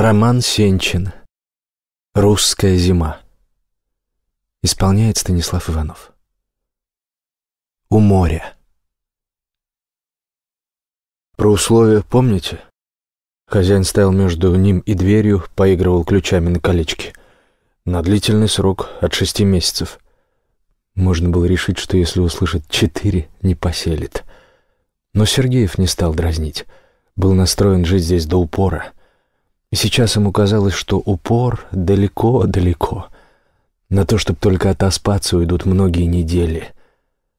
Роман Сенчин. «Русская зима». Исполняет Станислав Иванов. У моря. Про условия помните? Хозяин стоял между ним и дверью, поигрывал ключами на колечке. На длительный срок от шести месяцев. Можно было решить, что если услышит четыре, не поселит. Но Сергеев не стал дразнить. Был настроен жить здесь до упора — и сейчас ему казалось, что упор далеко-далеко. На то, чтобы только отоспаться, уйдут многие недели.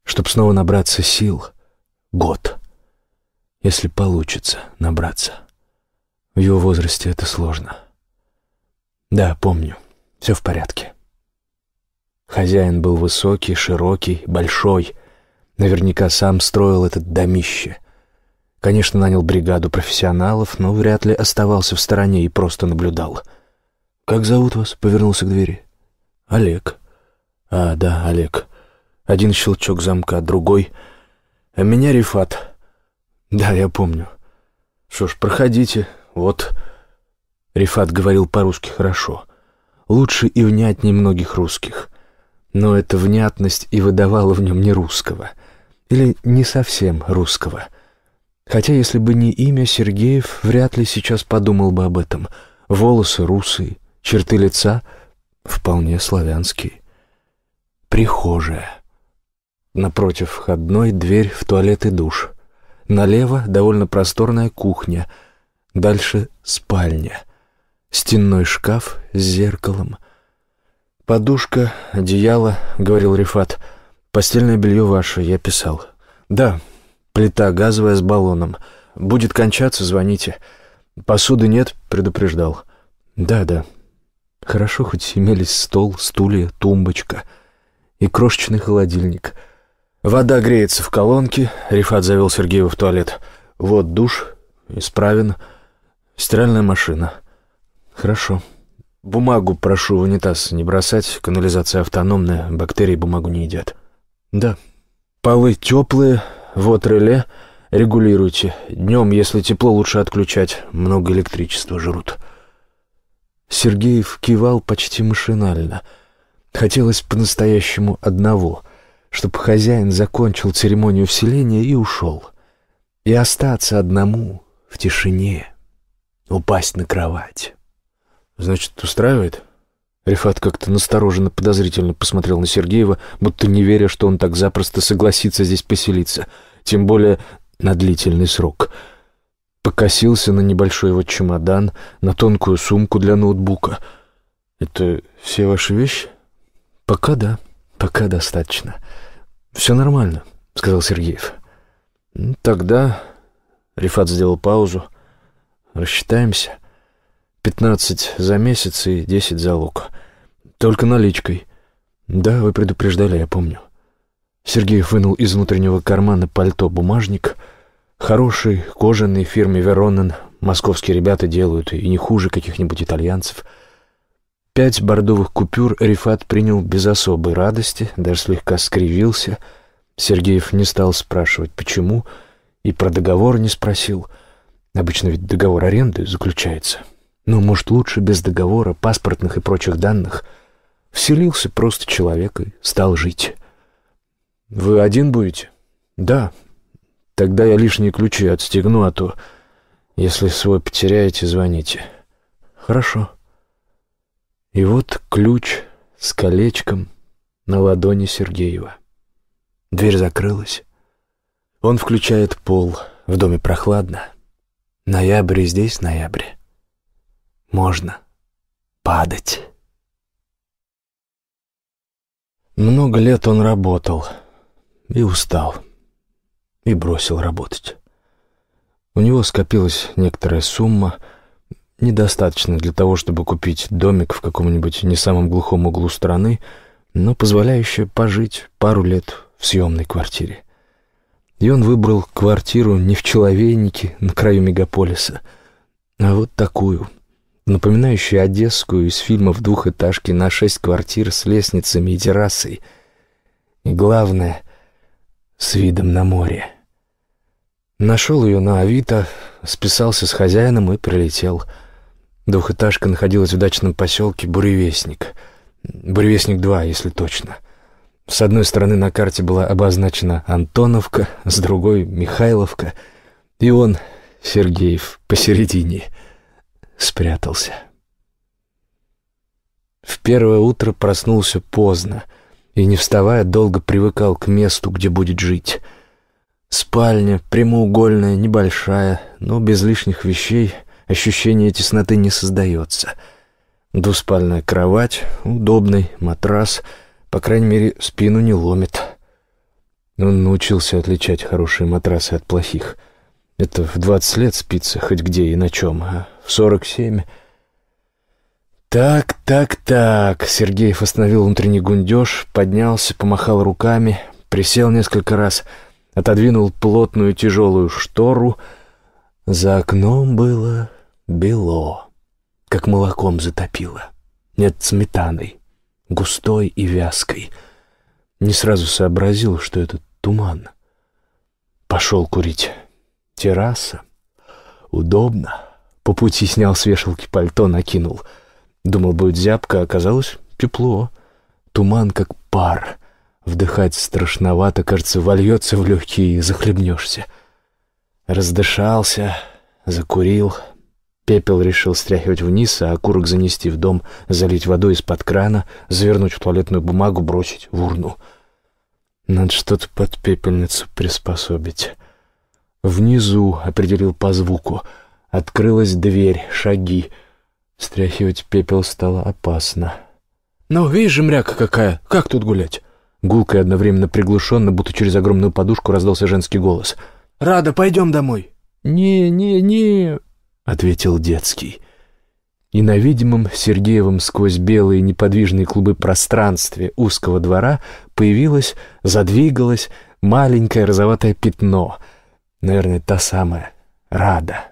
Чтобы снова набраться сил — год. Если получится набраться. В его возрасте это сложно. Да, помню. Все в порядке. Хозяин был высокий, широкий, большой. Наверняка сам строил этот домище — Конечно, нанял бригаду профессионалов, но вряд ли оставался в стороне и просто наблюдал. «Как зовут вас?» — повернулся к двери. «Олег». «А, да, Олег». Один щелчок замка, другой. «А меня Рифат». «Да, я помню». «Что ж, проходите. Вот...» Рифат говорил по-русски хорошо. Лучше и внятнее многих русских. Но эта внятность и выдавала в нем не русского. Или не совсем русского — Хотя, если бы не имя Сергеев, вряд ли сейчас подумал бы об этом. Волосы русые, черты лица вполне славянские. Прихожая. Напротив входной дверь в туалет и душ. Налево довольно просторная кухня. Дальше спальня. Стенной шкаф с зеркалом. «Подушка, одеяло», — говорил Рифат. «Постельное белье ваше», — я писал. «Да, Плита газовая с баллоном. Будет кончаться, звоните. Посуды нет, предупреждал. Да, да. Хорошо хоть имелись стол, стулья, тумбочка и крошечный холодильник. Вода греется в колонке. Рифат завел Сергеева в туалет. Вот душ, исправен. Стиральная машина. Хорошо. Бумагу прошу в унитаз не бросать, канализация автономная, бактерии бумагу не едят. Да. Полы теплые, вот реле, регулируйте. Днем, если тепло, лучше отключать. Много электричества жрут». Сергеев кивал почти машинально. Хотелось по-настоящему одного, чтобы хозяин закончил церемонию вселения и ушел. И остаться одному в тишине, упасть на кровать. «Значит, устраивает?» Рифат как-то настороженно, подозрительно посмотрел на Сергеева, будто не веря, что он так запросто согласится здесь поселиться, тем более на длительный срок. Покосился на небольшой его чемодан, на тонкую сумку для ноутбука. «Это все ваши вещи?» «Пока да, пока достаточно. Все нормально», — сказал Сергеев. «Ну, «Тогда...» — Рифат сделал паузу. «Рассчитаемся». Пятнадцать за месяц и десять за лук. Только наличкой. Да, вы предупреждали, я помню. Сергеев вынул из внутреннего кармана пальто бумажник. Хороший, кожаный, фирме Веронен. Московские ребята делают, и не хуже каких-нибудь итальянцев. Пять бордовых купюр Рифат принял без особой радости, даже слегка скривился. Сергеев не стал спрашивать, почему, и про договор не спросил. Обычно ведь договор аренды заключается. Но, может, лучше без договора, паспортных и прочих данных. Вселился просто человек и стал жить. «Вы один будете?» «Да. Тогда я лишние ключи отстегну, а то, если свой потеряете, звоните». «Хорошо». И вот ключ с колечком на ладони Сергеева. Дверь закрылась. Он включает пол. В доме прохладно. Ноябрь здесь ноябрь можно падать. Много лет он работал и устал, и бросил работать. У него скопилась некоторая сумма, недостаточно для того, чтобы купить домик в каком-нибудь не самом глухом углу страны, но позволяющая пожить пару лет в съемной квартире. И он выбрал квартиру не в Человейнике, на краю мегаполиса, а вот такую — напоминающая одесскую из фильмов двухэтажки на шесть квартир с лестницами и террасой. И главное, с видом на море. Нашел ее на Авито, списался с хозяином и прилетел. Двухэтажка находилась в дачном поселке Буревестник. Буревестник-2, если точно. С одной стороны на карте была обозначена Антоновка, с другой — Михайловка, и он, Сергеев, посередине — спрятался. В первое утро проснулся поздно и, не вставая, долго привыкал к месту, где будет жить. Спальня прямоугольная, небольшая, но без лишних вещей ощущение тесноты не создается. Двуспальная кровать, удобный матрас, по крайней мере, спину не ломит. Он научился отличать хорошие матрасы от плохих — это в двадцать лет спится хоть где и на чем, а в сорок семь... «Так, так, так...» — Сергеев остановил внутренний гундеж, поднялся, помахал руками, присел несколько раз, отодвинул плотную тяжелую штору. За окном было бело, как молоком затопило. Нет, сметаной, густой и вязкой. Не сразу сообразил, что это туман. Пошел курить. Терраса. Удобно. По пути снял с вешалки пальто, накинул. Думал, будет зябко, а оказалось тепло. Туман, как пар. Вдыхать страшновато, кажется, вольется в легкие и захлебнешься. Раздышался, закурил. Пепел решил стряхивать вниз, а окурок занести в дом, залить водой из-под крана, завернуть в туалетную бумагу, бросить в урну. Надо что-то под пепельницу приспособить. «Внизу», — определил по звуку. Открылась дверь, шаги. Стряхивать пепел стало опасно. «Ну, видишь же, мряка какая! Как тут гулять?» Гулко и одновременно приглушенно, будто через огромную подушку, раздался женский голос. «Рада, пойдем домой!» «Не, не, не!» — ответил детский. И на видимом Сергеевом сквозь белые неподвижные клубы пространстве узкого двора появилось, задвигалось маленькое розоватое пятно — Наверное, та самая. Рада.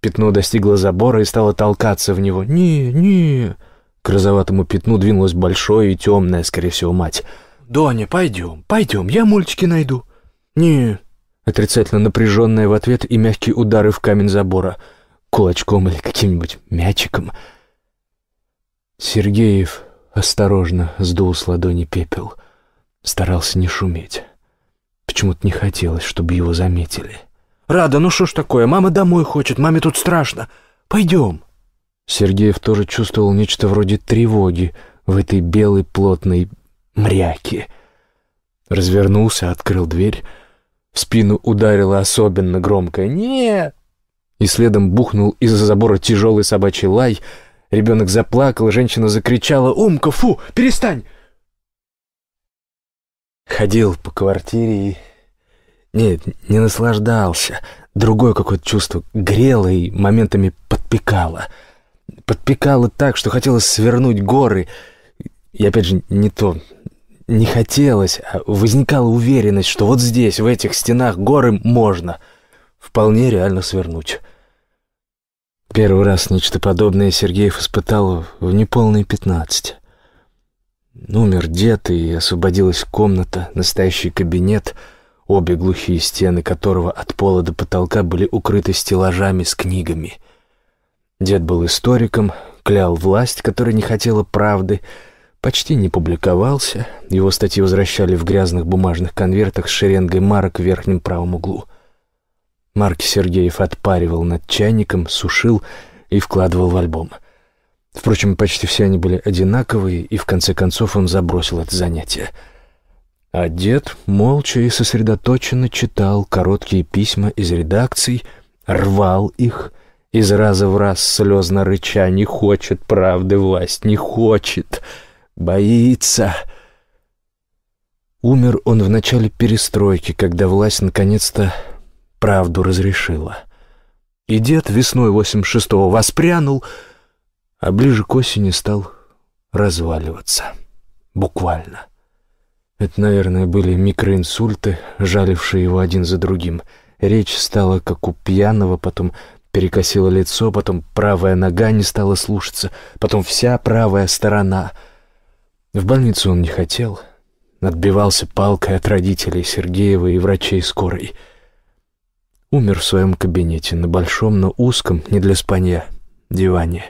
Пятно достигло забора и стало толкаться в него. «Не, не...» К розоватому пятну двинулась большое и темное, скорее всего, мать. «Доня, пойдем, пойдем, я мультики найду». «Не...» Отрицательно напряженная в ответ и мягкие удары в камень забора. Кулачком или каким-нибудь мячиком. Сергеев осторожно сдул с ладони пепел. Старался не шуметь. Почему-то не хотелось, чтобы его заметили. «Рада, ну что ж такое? Мама домой хочет, маме тут страшно. Пойдем». Сергеев тоже чувствовал нечто вроде тревоги в этой белой плотной мряке. Развернулся, открыл дверь. В спину ударило особенно громко Нет! И следом бухнул из-за забора тяжелый собачий лай. Ребенок заплакал, женщина закричала «Умка, фу, перестань!» Ходил по квартире и... Нет, не наслаждался. Другое какое-то чувство грело и моментами подпекало. Подпекало так, что хотелось свернуть горы. И опять же, не то, не хотелось, а возникала уверенность, что вот здесь, в этих стенах горы можно вполне реально свернуть. Первый раз нечто подобное Сергеев испытал в неполные пятнадцать. Ну, умер дед, и освободилась комната, настоящий кабинет, обе глухие стены которого от пола до потолка были укрыты стеллажами с книгами. Дед был историком, клял власть, которая не хотела правды, почти не публиковался, его статьи возвращали в грязных бумажных конвертах с шеренгой марок в верхнем правом углу. Марк Сергеев отпаривал над чайником, сушил и вкладывал в альбом — Впрочем, почти все они были одинаковые, и в конце концов он забросил это занятие. А дед молча и сосредоточенно читал короткие письма из редакций, рвал их из раза в раз слезно рыча «Не хочет правды власть, не хочет, боится». Умер он в начале перестройки, когда власть наконец-то правду разрешила. И дед весной 86-го воспрянул — а ближе к осени стал разваливаться. Буквально. Это, наверное, были микроинсульты, жалившие его один за другим. Речь стала как у пьяного, потом перекосило лицо, потом правая нога не стала слушаться, потом вся правая сторона. В больницу он не хотел. Отбивался палкой от родителей Сергеева и врачей скорой. Умер в своем кабинете на большом, но узком, не для спанья, диване.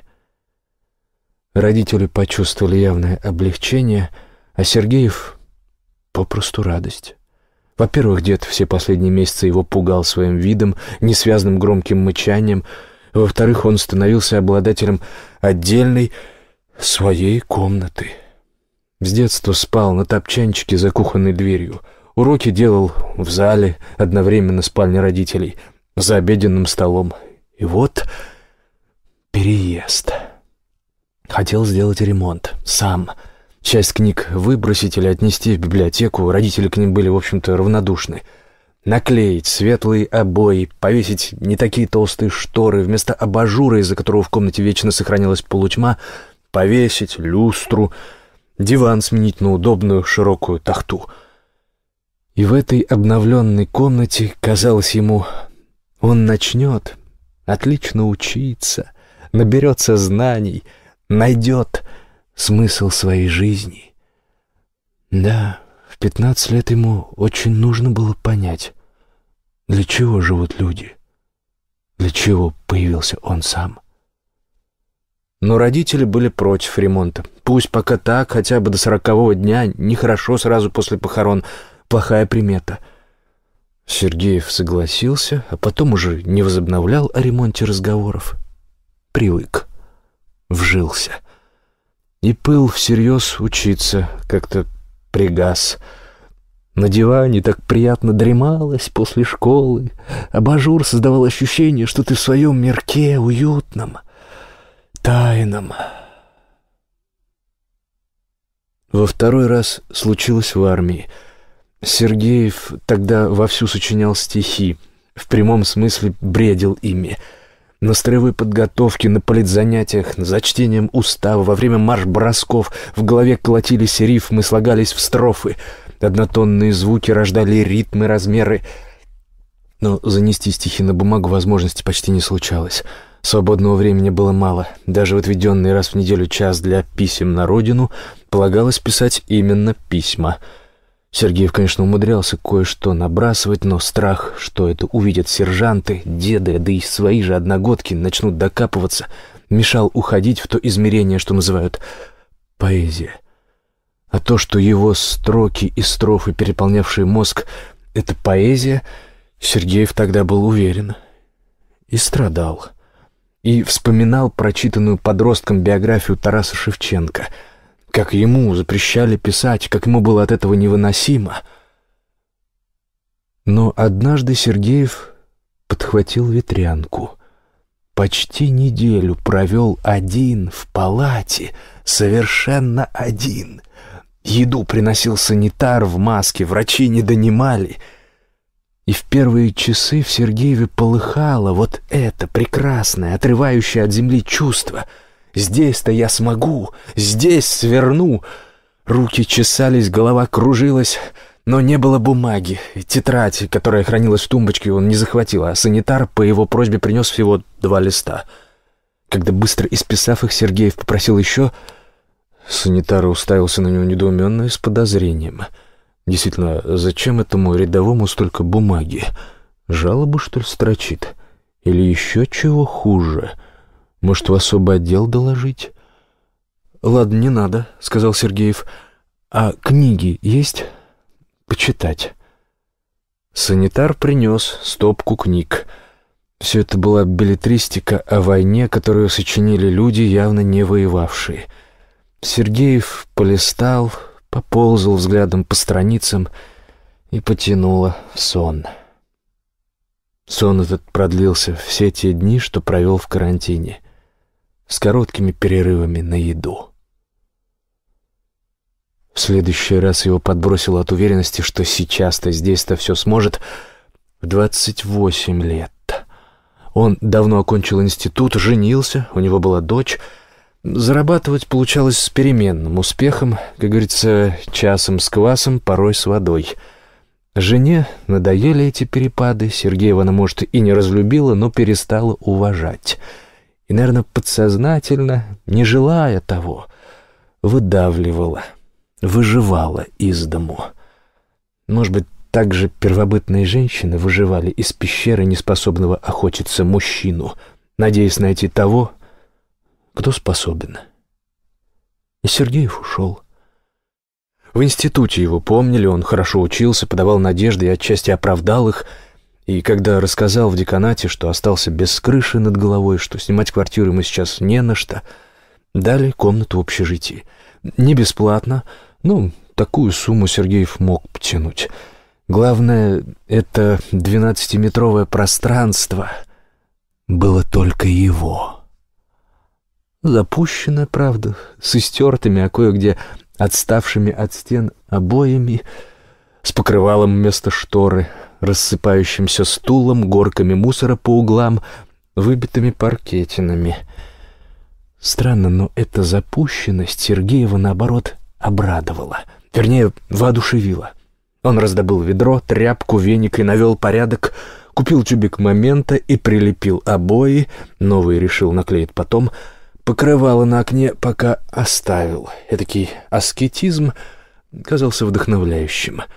Родители почувствовали явное облегчение, а Сергеев — попросту радость. Во-первых, дед все последние месяцы его пугал своим видом, несвязанным громким мычанием. Во-вторых, он становился обладателем отдельной своей комнаты. С детства спал на топчанчике за кухонной дверью. Уроки делал в зале, одновременно спальне родителей, за обеденным столом. И вот переезд. Хотел сделать ремонт. Сам. Часть книг выбросить или отнести в библиотеку, родители к ним были, в общем-то, равнодушны. Наклеить светлые обои, повесить не такие толстые шторы, вместо абажура, из-за которого в комнате вечно сохранилась полутьма, повесить люстру, диван сменить на удобную широкую тахту. И в этой обновленной комнате, казалось ему, он начнет отлично учиться, наберется знаний — найдет смысл своей жизни. Да, в пятнадцать лет ему очень нужно было понять, для чего живут люди, для чего появился он сам. Но родители были против ремонта. Пусть пока так, хотя бы до сорокового дня, нехорошо сразу после похорон, плохая примета. Сергеев согласился, а потом уже не возобновлял о ремонте разговоров. Привык вжился. И пыл всерьез учиться как-то пригас. На диване так приятно дремалось после школы. Абажур создавал ощущение, что ты в своем мирке, уютном, тайном. Во второй раз случилось в армии. Сергеев тогда вовсю сочинял стихи, в прямом смысле бредил ими — на строевой подготовке, на политзанятиях, за чтением устава, во время марш-бросков в голове колотились рифмы, слагались в строфы. Однотонные звуки рождали ритмы, размеры. Но занести стихи на бумагу возможности почти не случалось. Свободного времени было мало. Даже в отведенный раз в неделю час для писем на родину полагалось писать именно письма — Сергеев, конечно, умудрялся кое-что набрасывать, но страх, что это увидят сержанты, деды, да и свои же одногодки начнут докапываться, мешал уходить в то измерение, что называют поэзия. А то, что его строки и строфы, переполнявшие мозг, — это поэзия, Сергеев тогда был уверен. И страдал. И вспоминал прочитанную подростком биографию Тараса Шевченко — как ему запрещали писать, как ему было от этого невыносимо. Но однажды Сергеев подхватил ветрянку. Почти неделю провел один в палате, совершенно один. Еду приносил санитар в маске, врачи не донимали — и в первые часы в Сергееве полыхало вот это прекрасное, отрывающее от земли чувство — Здесь-то я смогу, здесь сверну. Руки чесались, голова кружилась, но не было бумаги. Тетрадь, которая хранилась в тумбочке, он не захватил, а санитар по его просьбе принес всего два листа. Когда быстро исписав их, Сергеев попросил еще... Санитар уставился на него недоуменно и с подозрением. Действительно, зачем этому рядовому столько бумаги? Жалобу, что ли, строчит? Или еще чего хуже?» Может, в особый отдел доложить?» «Ладно, не надо», — сказал Сергеев. «А книги есть? Почитать». Санитар принес стопку книг. Все это была билетристика о войне, которую сочинили люди, явно не воевавшие. Сергеев полистал, поползал взглядом по страницам и потянуло в сон. Сон этот продлился все те дни, что провел в карантине с короткими перерывами на еду. В следующий раз его подбросило от уверенности, что сейчас-то здесь-то все сможет в 28 лет. Он давно окончил институт, женился, у него была дочь. Зарабатывать получалось с переменным успехом, как говорится, часом с квасом, порой с водой. Жене надоели эти перепады, Сергеева, Сергеевна, может, и не разлюбила, но перестала уважать и, наверное, подсознательно, не желая того, выдавливала, выживала из дому. Может быть, также первобытные женщины выживали из пещеры неспособного охотиться мужчину, надеясь найти того, кто способен. И Сергеев ушел. В институте его помнили, он хорошо учился, подавал надежды и отчасти оправдал их — и когда рассказал в деканате, что остался без крыши над головой, что снимать квартиру ему сейчас не на что, дали комнату в общежитии. Не бесплатно, но ну, такую сумму Сергеев мог потянуть. Главное, это двенадцатиметровое пространство было только его. Запущено, правда, с истертыми, а кое-где отставшими от стен обоями, с покрывалом вместо шторы — рассыпающимся стулом, горками мусора по углам, выбитыми паркетинами. Странно, но эта запущенность Сергеева, наоборот, обрадовала. Вернее, воодушевила. Он раздобыл ведро, тряпку, веник и навел порядок, купил тюбик момента и прилепил обои, новые решил наклеить потом, покрывало на окне пока оставил. Этакий аскетизм казался вдохновляющим. —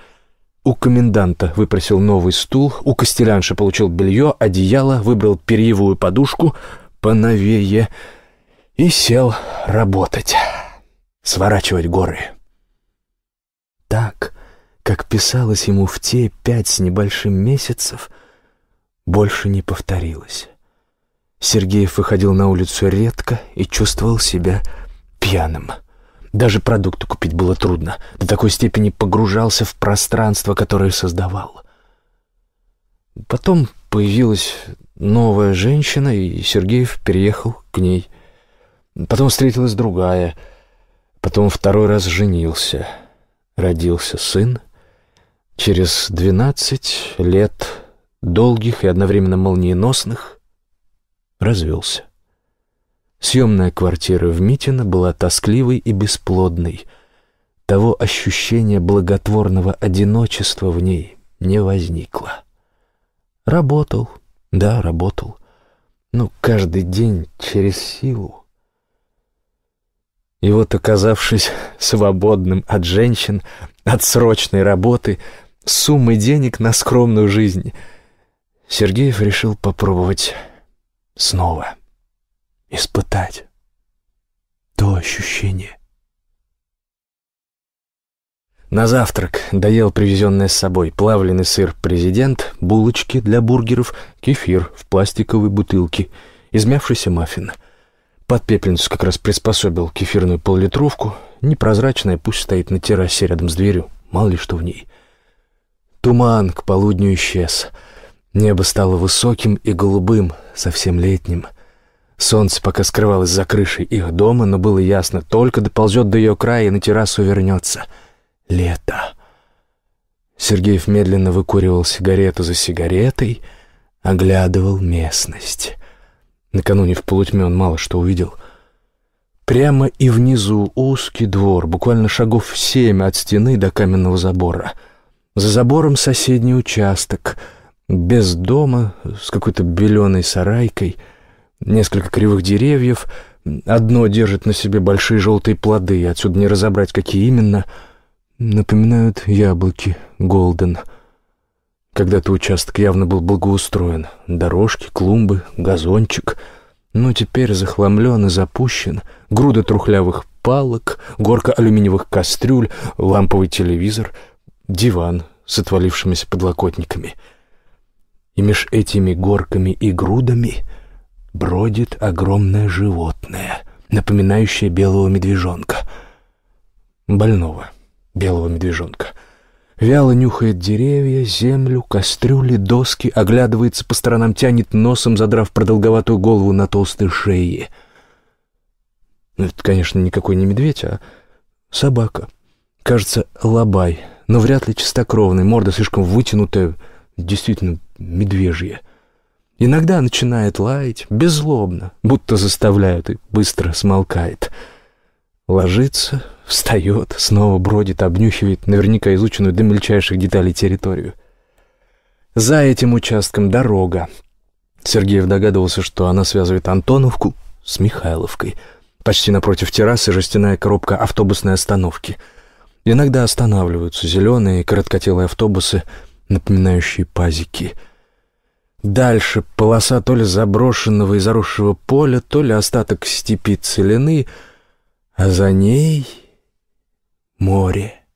у коменданта выпросил новый стул, у костелянши получил белье, одеяло, выбрал перьевую подушку поновее и сел работать, сворачивать горы. Так, как писалось ему в те пять с небольшим месяцев, больше не повторилось. Сергеев выходил на улицу редко и чувствовал себя пьяным. Даже продукты купить было трудно. До такой степени погружался в пространство, которое создавал. Потом появилась новая женщина, и Сергеев переехал к ней. Потом встретилась другая. Потом второй раз женился. Родился сын. Через двенадцать лет долгих и одновременно молниеносных развелся. Съемная квартира в Митино была тоскливой и бесплодной. Того ощущения благотворного одиночества в ней не возникло. Работал, да, работал. но каждый день через силу. И вот, оказавшись свободным от женщин, от срочной работы, суммы денег на скромную жизнь, Сергеев решил попробовать снова испытать то ощущение. На завтрак доел привезенное с собой плавленый сыр «Президент», булочки для бургеров, кефир в пластиковой бутылке, измявшийся маффин. Под пепельницу как раз приспособил кефирную поллитровку, непрозрачная, пусть стоит на террасе рядом с дверью, мало ли что в ней. Туман к полудню исчез. Небо стало высоким и голубым, совсем летним — Солнце пока скрывалось за крышей их дома, но было ясно, только доползет до ее края и на террасу вернется. Лето. Сергеев медленно выкуривал сигарету за сигаретой, оглядывал местность. Накануне в полутьме он мало что увидел. Прямо и внизу узкий двор, буквально шагов семь от стены до каменного забора. За забором соседний участок, без дома, с какой-то беленой сарайкой — Несколько кривых деревьев, одно держит на себе большие желтые плоды, отсюда не разобрать, какие именно, напоминают яблоки Голден. Когда-то участок явно был благоустроен. Дорожки, клумбы, газончик. Но теперь захламлен и запущен. Груда трухлявых палок, горка алюминиевых кастрюль, ламповый телевизор, диван с отвалившимися подлокотниками. И меж этими горками и грудами — бродит огромное животное, напоминающее белого медвежонка. Больного белого медвежонка. Вяло нюхает деревья, землю, кастрюли, доски, оглядывается по сторонам, тянет носом, задрав продолговатую голову на толстой шее. Ну, это, конечно, никакой не медведь, а собака. Кажется, лобай, но вряд ли чистокровный, морда слишком вытянутая, действительно медвежья. Иногда начинает лаять, беззлобно, будто заставляют, и быстро смолкает. Ложится, встает, снова бродит, обнюхивает наверняка изученную до мельчайших деталей территорию. За этим участком дорога. Сергеев догадывался, что она связывает Антоновку с Михайловкой. Почти напротив террасы жестяная коробка автобусной остановки. Иногда останавливаются зеленые короткотелые автобусы, напоминающие пазики — Дальше полоса то ли заброшенного и заросшего поля, то ли остаток степи целины, а за ней море.